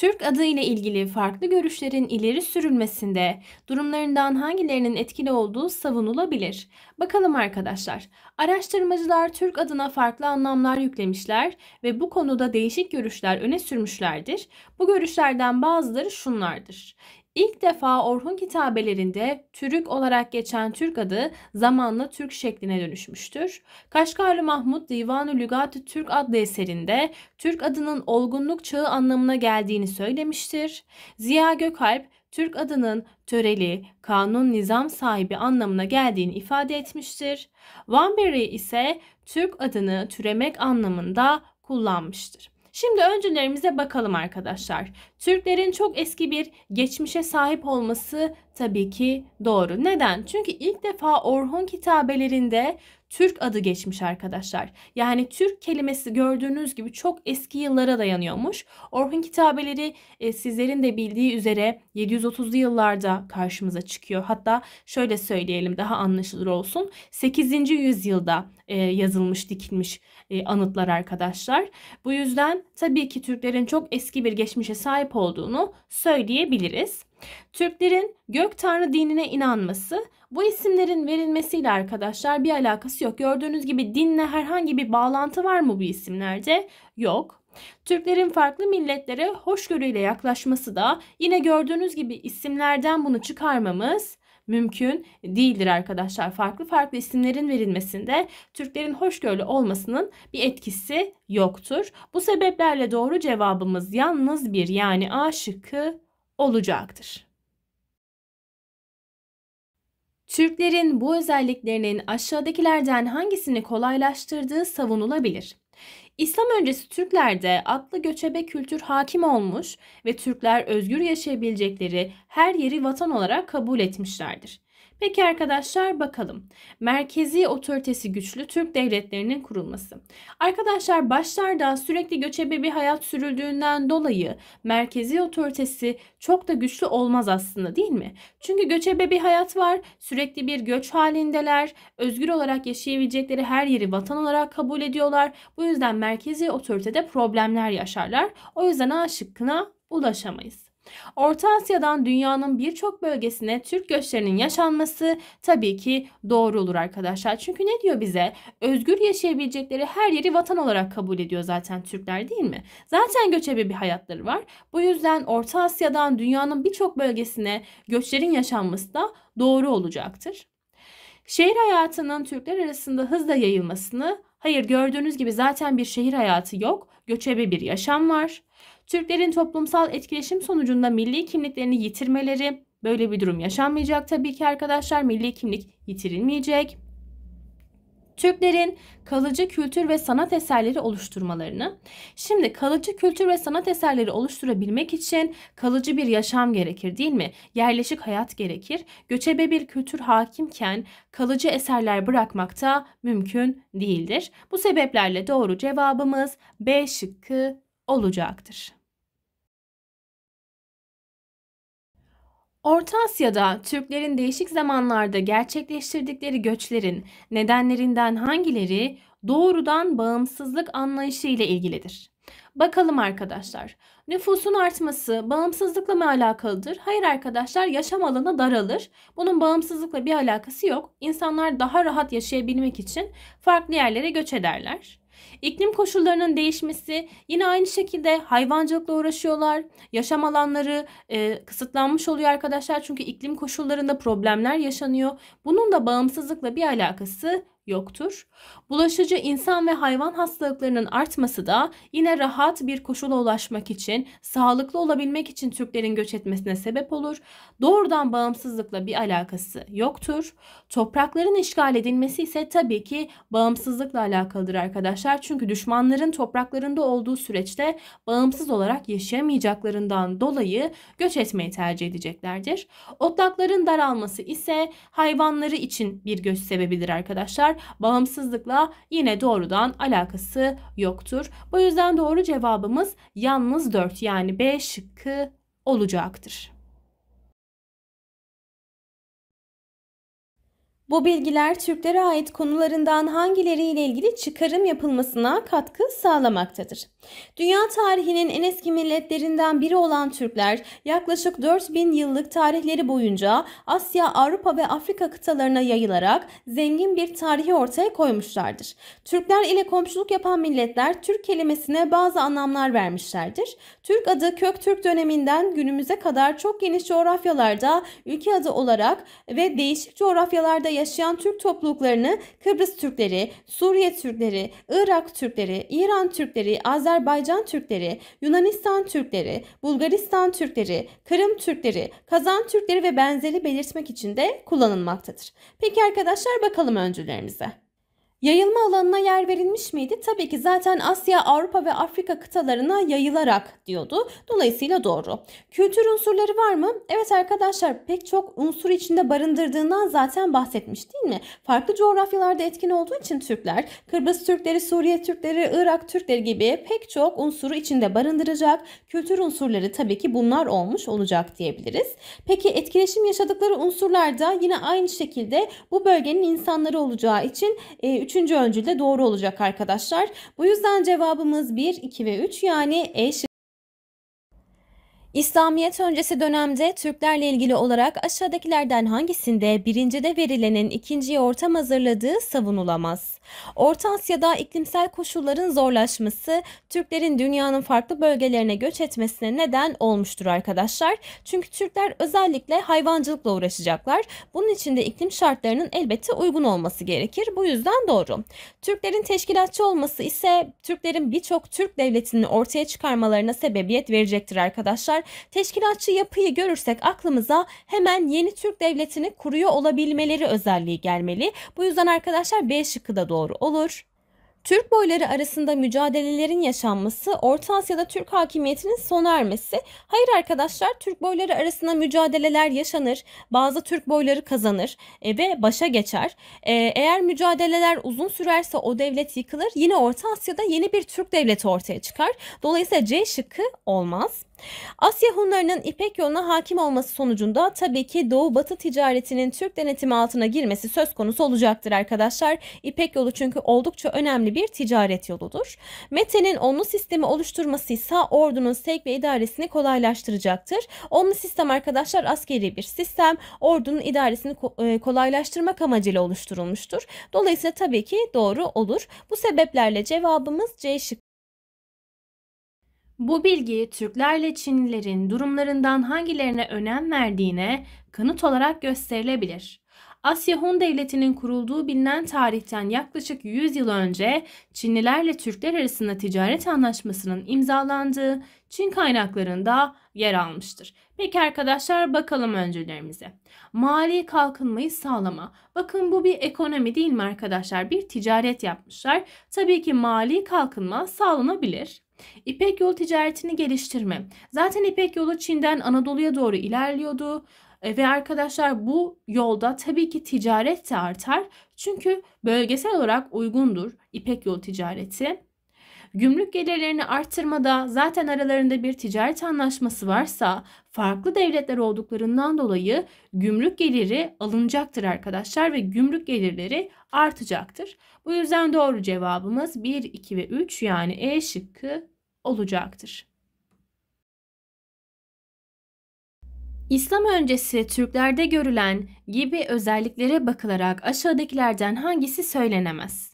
Türk adı ile ilgili farklı görüşlerin ileri sürülmesinde durumlarından hangilerinin etkili olduğu savunulabilir. Bakalım arkadaşlar. Araştırmacılar Türk adına farklı anlamlar yüklemişler ve bu konuda değişik görüşler öne sürmüşlerdir. Bu görüşlerden bazıları şunlardır. İlk defa Orhun kitabelerinde Türk olarak geçen Türk adı zamanla Türk şekline dönüşmüştür. Kaşgarlı Mahmut Divanı Lügat-ı Türk adlı eserinde Türk adının olgunluk çağı anlamına geldiğini söylemiştir. Ziya Gökalp Türk adının töreli, kanun nizam sahibi anlamına geldiğini ifade etmiştir. Van Berry ise Türk adını türemek anlamında kullanmıştır. Şimdi öncülerimize bakalım arkadaşlar. Türklerin çok eski bir geçmişe sahip olması tabii ki doğru. Neden? Çünkü ilk defa Orhun kitabelerinde Türk adı geçmiş arkadaşlar. Yani Türk kelimesi gördüğünüz gibi çok eski yıllara dayanıyormuş. Orhun kitabeleri e, sizlerin de bildiği üzere 730'lu yıllarda karşımıza çıkıyor. Hatta şöyle söyleyelim daha anlaşılır olsun. 8. yüzyılda e, yazılmış dikilmiş e, anıtlar arkadaşlar. Bu yüzden tabii ki Türklerin çok eski bir geçmişe sahip olduğunu söyleyebiliriz. Türklerin gök tanrı dinine inanması bu isimlerin verilmesiyle arkadaşlar bir alakası yok. Gördüğünüz gibi dinle herhangi bir bağlantı var mı bu isimlerde? Yok. Türklerin farklı milletlere hoşgörüyle yaklaşması da yine gördüğünüz gibi isimlerden bunu çıkarmamız mümkün değildir arkadaşlar. Farklı farklı isimlerin verilmesinde Türklerin hoşgörülü olmasının bir etkisi yoktur. Bu sebeplerle doğru cevabımız yalnız bir yani A şıkkı olacaktır. Türklerin bu özelliklerinin aşağıdakilerden hangisini kolaylaştırdığı savunulabilir. İslam öncesi Türklerde atlı göçebe kültür hakim olmuş ve Türkler özgür yaşayabilecekleri her yeri vatan olarak kabul etmişlerdir. Peki arkadaşlar bakalım. Merkezi otoritesi güçlü Türk devletlerinin kurulması. Arkadaşlar başlarda sürekli göçebe bir hayat sürüldüğünden dolayı merkezi otoritesi çok da güçlü olmaz aslında değil mi? Çünkü göçebe bir hayat var. Sürekli bir göç halindeler. Özgür olarak yaşayabilecekleri her yeri vatan olarak kabul ediyorlar. Bu yüzden merkezi otoritede problemler yaşarlar. O yüzden A şıkkına ulaşamayız. Orta Asya'dan dünyanın birçok bölgesine Türk göçlerinin yaşanması tabii ki doğru olur arkadaşlar. Çünkü ne diyor bize? Özgür yaşayabilecekleri her yeri vatan olarak kabul ediyor zaten Türkler değil mi? Zaten göçebe bir hayatları var. Bu yüzden Orta Asya'dan dünyanın birçok bölgesine göçlerin yaşanması da doğru olacaktır. Şehir hayatının Türkler arasında hızla yayılmasını Hayır gördüğünüz gibi zaten bir şehir hayatı yok, göçebe bir yaşam var. Türklerin toplumsal etkileşim sonucunda milli kimliklerini yitirmeleri böyle bir durum yaşanmayacak tabii ki arkadaşlar. Milli kimlik yitirilmeyecek. Türklerin kalıcı kültür ve sanat eserleri oluşturmalarını. Şimdi kalıcı kültür ve sanat eserleri oluşturabilmek için kalıcı bir yaşam gerekir değil mi? Yerleşik hayat gerekir. Göçebe bir kültür hakimken kalıcı eserler bırakmak da mümkün değildir. Bu sebeplerle doğru cevabımız B şıkkı olacaktır. Orta Asya'da Türklerin değişik zamanlarda gerçekleştirdikleri göçlerin nedenlerinden hangileri doğrudan bağımsızlık anlayışı ile ilgilidir? Bakalım arkadaşlar. Nüfusun artması bağımsızlıkla mı alakalıdır? Hayır arkadaşlar yaşam alanı daralır. Bunun bağımsızlıkla bir alakası yok. İnsanlar daha rahat yaşayabilmek için farklı yerlere göç ederler. İklim koşullarının değişmesi yine aynı şekilde hayvancılıkla uğraşıyorlar. Yaşam alanları e, kısıtlanmış oluyor arkadaşlar çünkü iklim koşullarında problemler yaşanıyor. Bunun da bağımsızlıkla bir alakası yoktur. Bulaşıcı insan ve hayvan hastalıklarının artması da yine rahat bir koşula ulaşmak için, sağlıklı olabilmek için Türklerin göç etmesine sebep olur. Doğrudan bağımsızlıkla bir alakası yoktur. Toprakların işgal edilmesi ise tabii ki bağımsızlıkla alakalıdır arkadaşlar. Çünkü düşmanların topraklarında olduğu süreçte bağımsız olarak yaşayamayacaklarından dolayı göç etmeyi tercih edeceklerdir. Otlakların daralması ise hayvanları için bir göç sebebidir arkadaşlar Bağımsızlıkla yine doğrudan alakası yoktur. Bu yüzden doğru cevabımız yalnız 4 yani B şıkkı olacaktır. Bu bilgiler Türklere ait konularından hangileriyle ilgili çıkarım yapılmasına katkı sağlamaktadır. Dünya tarihinin en eski milletlerinden biri olan Türkler yaklaşık 4000 yıllık tarihleri boyunca Asya, Avrupa ve Afrika kıtalarına yayılarak zengin bir tarihi ortaya koymuşlardır. Türkler ile komşuluk yapan milletler Türk kelimesine bazı anlamlar vermişlerdir. Türk adı kök Türk döneminden günümüze kadar çok geniş coğrafyalarda ülke adı olarak ve değişik coğrafyalarda yaşayan Türk topluluklarını Kıbrıs Türkleri, Suriye Türkleri, Irak Türkleri, İran Türkleri, Azerbaycan Türkleri, Yunanistan Türkleri, Bulgaristan Türkleri, Kırım Türkleri, Kazan Türkleri ve benzeri belirtmek için de kullanılmaktadır. Peki arkadaşlar bakalım öncülerimize. Yayılma alanına yer verilmiş miydi? Tabii ki zaten Asya, Avrupa ve Afrika kıtalarına yayılarak diyordu. Dolayısıyla doğru. Kültür unsurları var mı? Evet arkadaşlar pek çok unsur içinde barındırdığından zaten bahsetmiş değil mi? Farklı coğrafyalarda etkin olduğu için Türkler, Kıbrıs Türkleri, Suriye Türkleri, Irak Türkleri gibi pek çok unsuru içinde barındıracak kültür unsurları tabii ki bunlar olmuş olacak diyebiliriz. Peki etkileşim yaşadıkları unsurlarda yine aynı şekilde bu bölgenin insanları olacağı için e, üçüncü öncül de doğru olacak arkadaşlar. Bu yüzden cevabımız 1, 2 ve 3 yani E şıkkı. İslamiyet öncesi dönemde Türklerle ilgili olarak aşağıdakilerden hangisinde birincide verilenin ikinciye ortam hazırladığı savunulamaz? Orta Asya'da iklimsel koşulların zorlaşması Türklerin dünyanın farklı bölgelerine göç etmesine neden olmuştur arkadaşlar. Çünkü Türkler özellikle hayvancılıkla uğraşacaklar. Bunun için de iklim şartlarının elbette uygun olması gerekir. Bu yüzden doğru. Türklerin teşkilatçı olması ise Türklerin birçok Türk devletini ortaya çıkarmalarına sebebiyet verecektir arkadaşlar teşkilatçı yapıyı görürsek aklımıza hemen yeni Türk devletini kuruyor olabilmeleri özelliği gelmeli. Bu yüzden arkadaşlar B şıkkı da doğru olur. Türk boyları arasında mücadelelerin yaşanması, Orta Asya'da Türk hakimiyetinin sona ermesi. Hayır arkadaşlar, Türk boyları arasında mücadeleler yaşanır. Bazı Türk boyları kazanır e, ve başa geçer. E, eğer mücadeleler uzun sürerse o devlet yıkılır. Yine Orta Asya'da yeni bir Türk devleti ortaya çıkar. Dolayısıyla C şıkkı olmaz. Asya Hunlarının İpek yoluna hakim olması sonucunda tabii ki Doğu Batı ticaretinin Türk denetimi altına girmesi söz konusu olacaktır arkadaşlar. İpek yolu çünkü oldukça önemli bir ticaret yoludur. Mete'nin onlu sistemi oluşturması ise ordunun sevk ve idaresini kolaylaştıracaktır. Onlu sistem arkadaşlar askeri bir sistem. Ordunun idaresini e, kolaylaştırmak amacıyla oluşturulmuştur. Dolayısıyla tabii ki doğru olur. Bu sebeplerle cevabımız C şıkkı bu bilgi Türklerle Çinlilerin durumlarından hangilerine önem verdiğine kanıt olarak gösterilebilir. Asya Hun Devleti'nin kurulduğu bilinen tarihten yaklaşık 100 yıl önce Çinlilerle Türkler arasında ticaret anlaşmasının imzalandığı Çin kaynaklarında yer almıştır. Peki arkadaşlar bakalım öncelerimize. Mali kalkınmayı sağlama. Bakın bu bir ekonomi değil mi arkadaşlar? Bir ticaret yapmışlar. Tabii ki mali kalkınma sağlanabilir. İpek yolu ticaretini geliştirme. Zaten İpek yolu Çin'den Anadolu'ya doğru ilerliyordu. E, ve arkadaşlar bu yolda tabii ki ticaret de artar. Çünkü bölgesel olarak uygundur İpek yolu ticareti gümrük gelirlerini arttırmada zaten aralarında bir ticaret anlaşması varsa farklı devletler olduklarından dolayı gümrük geliri alınacaktır arkadaşlar ve gümrük gelirleri artacaktır. Bu yüzden doğru cevabımız 1, 2 ve 3 yani E şıkkı olacaktır. İslam öncesi Türklerde görülen gibi özelliklere bakılarak aşağıdakilerden hangisi söylenemez?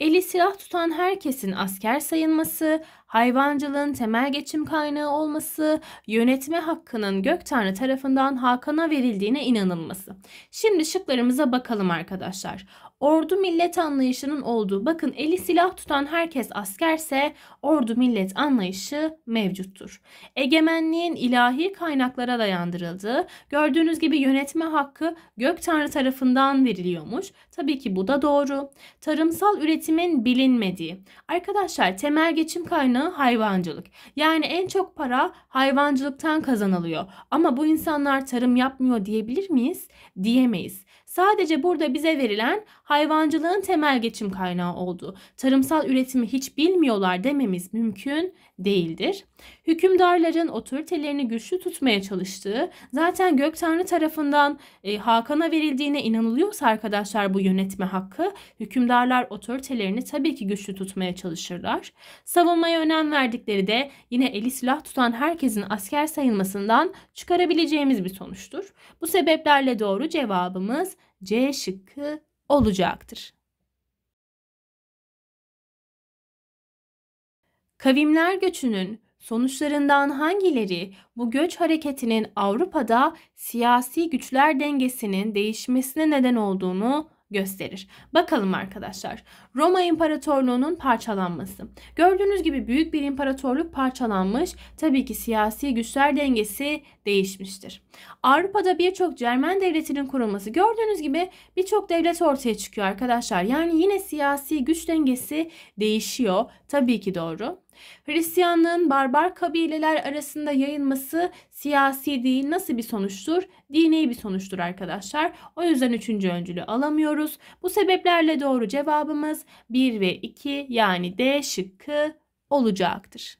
Eli silah tutan herkesin asker sayılması, hayvancılığın temel geçim kaynağı olması, yönetme hakkının gök tanrı tarafından Hakan'a verildiğine inanılması. Şimdi şıklarımıza bakalım arkadaşlar ordu millet anlayışının olduğu bakın eli silah tutan herkes askerse ordu millet anlayışı mevcuttur. Egemenliğin ilahi kaynaklara dayandırıldığı gördüğünüz gibi yönetme hakkı gök tanrı tarafından veriliyormuş. Tabii ki bu da doğru. Tarımsal üretimin bilinmediği. Arkadaşlar temel geçim kaynağı hayvancılık. Yani en çok para hayvancılıktan kazanılıyor. Ama bu insanlar tarım yapmıyor diyebilir miyiz? Diyemeyiz. Sadece burada bize verilen hayvancılığın temel geçim kaynağı oldu. Tarımsal üretimi hiç bilmiyorlar dememiz mümkün değildir. Hükümdarların otoritelerini güçlü tutmaya çalıştığı, zaten Gök Tanrı tarafından e, Hakan'a verildiğine inanılıyorsa arkadaşlar bu yönetme hakkı, hükümdarlar otoritelerini tabii ki güçlü tutmaya çalışırlar. Savunmaya önem verdikleri de yine eli silah tutan herkesin asker sayılmasından çıkarabileceğimiz bir sonuçtur. Bu sebeplerle doğru cevabımız C şıkkı olacaktır. Kavimler göçünün sonuçlarından hangileri bu göç hareketinin Avrupa'da siyasi güçler dengesinin değişmesine neden olduğunu gösterir. Bakalım arkadaşlar. Roma İmparatorluğu'nun parçalanması. Gördüğünüz gibi büyük bir imparatorluk parçalanmış. Tabii ki siyasi güçler dengesi değişmiştir. Avrupa'da birçok Cermen devletinin kurulması. Gördüğünüz gibi birçok devlet ortaya çıkıyor arkadaşlar. Yani yine siyasi güç dengesi değişiyor. Tabii ki doğru. Hristiyanlığın barbar kabileler arasında yayılması siyasi değil nasıl bir sonuçtur? Dini bir sonuçtur arkadaşlar. O yüzden üçüncü öncülü alamıyoruz. Bu sebeplerle doğru cevabımız 1 ve 2 yani D şıkkı olacaktır.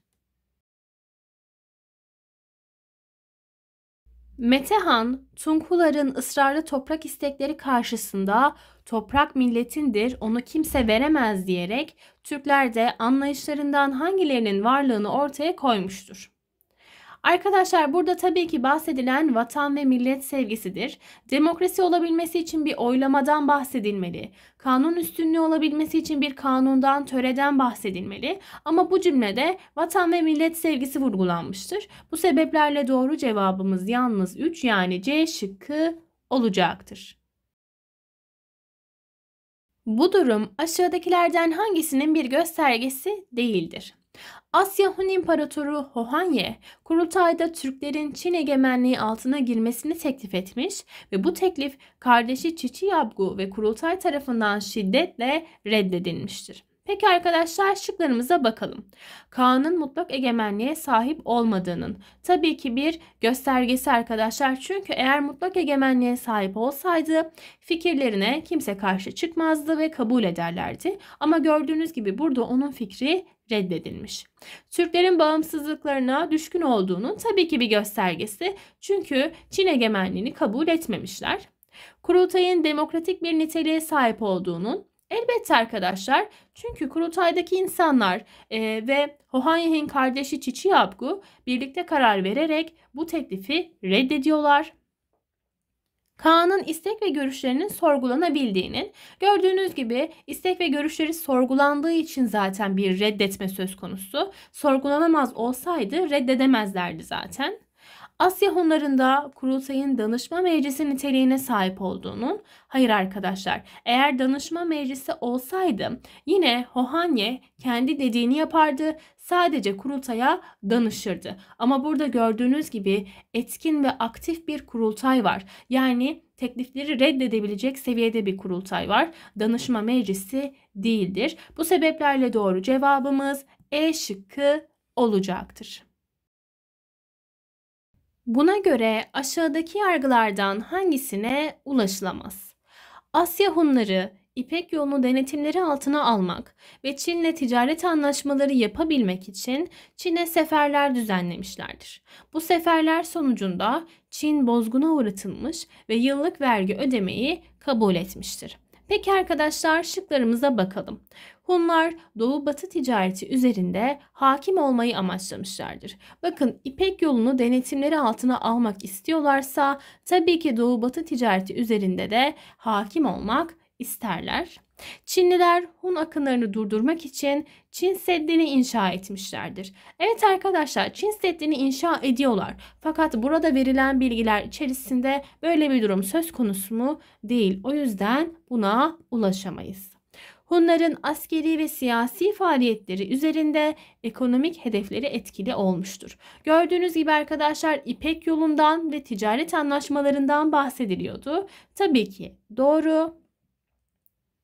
Metehan, Tunkuların ısrarlı toprak istekleri karşısında toprak milletindir onu kimse veremez diyerek Türkler de anlayışlarından hangilerinin varlığını ortaya koymuştur. Arkadaşlar burada tabii ki bahsedilen vatan ve millet sevgisidir. Demokrasi olabilmesi için bir oylamadan bahsedilmeli. Kanun üstünlüğü olabilmesi için bir kanundan, töreden bahsedilmeli. Ama bu cümlede vatan ve millet sevgisi vurgulanmıştır. Bu sebeplerle doğru cevabımız yalnız 3 yani C şıkkı olacaktır. Bu durum aşağıdakilerden hangisinin bir göstergesi değildir? Asya Hun İmparatoru Hohanye, kurultayda Türklerin Çin egemenliği altına girmesini teklif etmiş ve bu teklif kardeşi Çiçi Çiçiyabgu ve kurultay tarafından şiddetle reddedilmiştir. Peki arkadaşlar şıklarımıza bakalım. Kaan'ın mutlak egemenliğe sahip olmadığının tabii ki bir göstergesi arkadaşlar. Çünkü eğer mutlak egemenliğe sahip olsaydı fikirlerine kimse karşı çıkmazdı ve kabul ederlerdi. Ama gördüğünüz gibi burada onun fikri reddedilmiş. Türklerin bağımsızlıklarına düşkün olduğunun tabii ki bir göstergesi çünkü Çin egemenliğini kabul etmemişler. Kurultayın demokratik bir niteliğe sahip olduğunun Elbette arkadaşlar çünkü kurultaydaki insanlar e, ve Hohanyeh'in kardeşi Çiçi Yapgu birlikte karar vererek bu teklifi reddediyorlar Kaan'ın istek ve görüşlerinin sorgulanabildiğinin, gördüğünüz gibi istek ve görüşleri sorgulandığı için zaten bir reddetme söz konusu. Sorgulanamaz olsaydı reddedemezlerdi zaten. Asya Hunlarında kurultayın danışma meclisi niteliğine sahip olduğunun, hayır arkadaşlar eğer danışma meclisi olsaydı yine Hohanye kendi dediğini yapardı sadece kurultaya danışırdı. Ama burada gördüğünüz gibi etkin ve aktif bir kurultay var. Yani teklifleri reddedebilecek seviyede bir kurultay var. Danışma meclisi değildir. Bu sebeplerle doğru cevabımız E şıkkı olacaktır. Buna göre aşağıdaki yargılardan hangisine ulaşılamaz? Asya Hunları İpek yolunu denetimleri altına almak ve Çin'le ticaret anlaşmaları yapabilmek için Çin'e seferler düzenlemişlerdir. Bu seferler sonucunda Çin bozguna uğratılmış ve yıllık vergi ödemeyi kabul etmiştir. Peki arkadaşlar şıklarımıza bakalım. Hunlar Doğu-Batı ticareti üzerinde hakim olmayı amaçlamışlardır. Bakın İpek yolunu denetimleri altına almak istiyorlarsa tabii ki Doğu-Batı ticareti üzerinde de hakim olmak isterler. Çinliler Hun akınlarını durdurmak için Çin Seddi'ni inşa etmişlerdir. Evet arkadaşlar Çin Seddi'ni inşa ediyorlar. Fakat burada verilen bilgiler içerisinde böyle bir durum söz konusu mu değil. O yüzden buna ulaşamayız. Hunların askeri ve siyasi faaliyetleri üzerinde ekonomik hedefleri etkili olmuştur. Gördüğünüz gibi arkadaşlar İpek yolundan ve ticaret anlaşmalarından bahsediliyordu. Tabii ki doğru.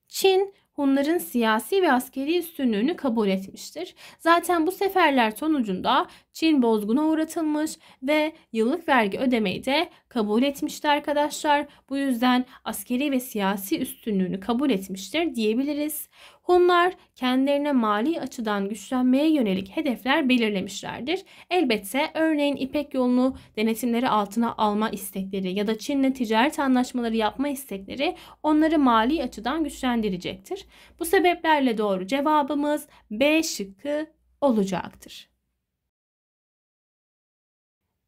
Çin Hunların siyasi ve askeri üstünlüğünü kabul etmiştir. Zaten bu seferler sonucunda Çin bozguna uğratılmış ve yıllık vergi ödemeyi de kabul etmişti arkadaşlar. Bu yüzden askeri ve siyasi üstünlüğünü kabul etmiştir diyebiliriz. Hunlar kendilerine mali açıdan güçlenmeye yönelik hedefler belirlemişlerdir. Elbette örneğin İpek yolunu denetimleri altına alma istekleri ya da Çin'le ticaret anlaşmaları yapma istekleri onları mali açıdan güçlendirecektir. Bu sebeplerle doğru cevabımız B şıkkı olacaktır.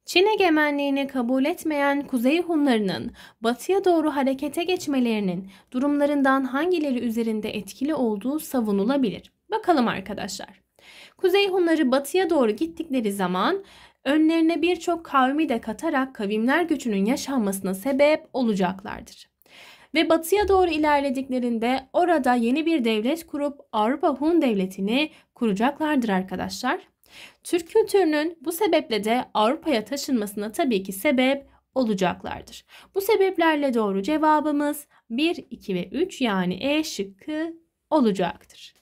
Çin egemenliğini kabul etmeyen Kuzey Hunlarının batıya doğru harekete geçmelerinin durumlarından hangileri üzerinde etkili olduğu savunulabilir. Bakalım arkadaşlar. Kuzey Hunları batıya doğru gittikleri zaman önlerine birçok kavmi de katarak kavimler göçünün yaşanmasına sebep olacaklardır. Ve batıya doğru ilerlediklerinde orada yeni bir devlet kurup Avrupa Hun devletini kuracaklardır arkadaşlar. Türk kültürünün bu sebeple de Avrupa'ya taşınmasına tabii ki sebep olacaklardır. Bu sebeplerle doğru cevabımız 1, 2 ve 3 yani E şıkkı olacaktır.